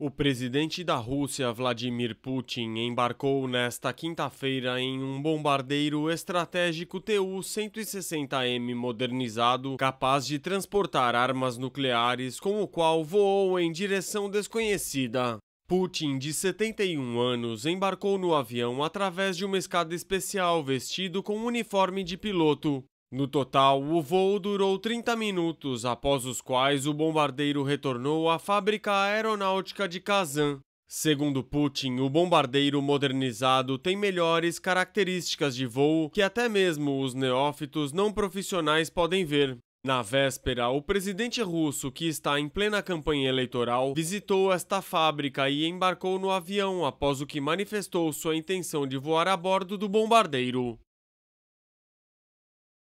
O presidente da Rússia, Vladimir Putin, embarcou nesta quinta-feira em um bombardeiro estratégico TU-160M modernizado, capaz de transportar armas nucleares, com o qual voou em direção desconhecida. Putin, de 71 anos, embarcou no avião através de uma escada especial vestido com um uniforme de piloto. No total, o voo durou 30 minutos, após os quais o bombardeiro retornou à fábrica aeronáutica de Kazan. Segundo Putin, o bombardeiro modernizado tem melhores características de voo que até mesmo os neófitos não profissionais podem ver. Na véspera, o presidente russo, que está em plena campanha eleitoral, visitou esta fábrica e embarcou no avião após o que manifestou sua intenção de voar a bordo do bombardeiro.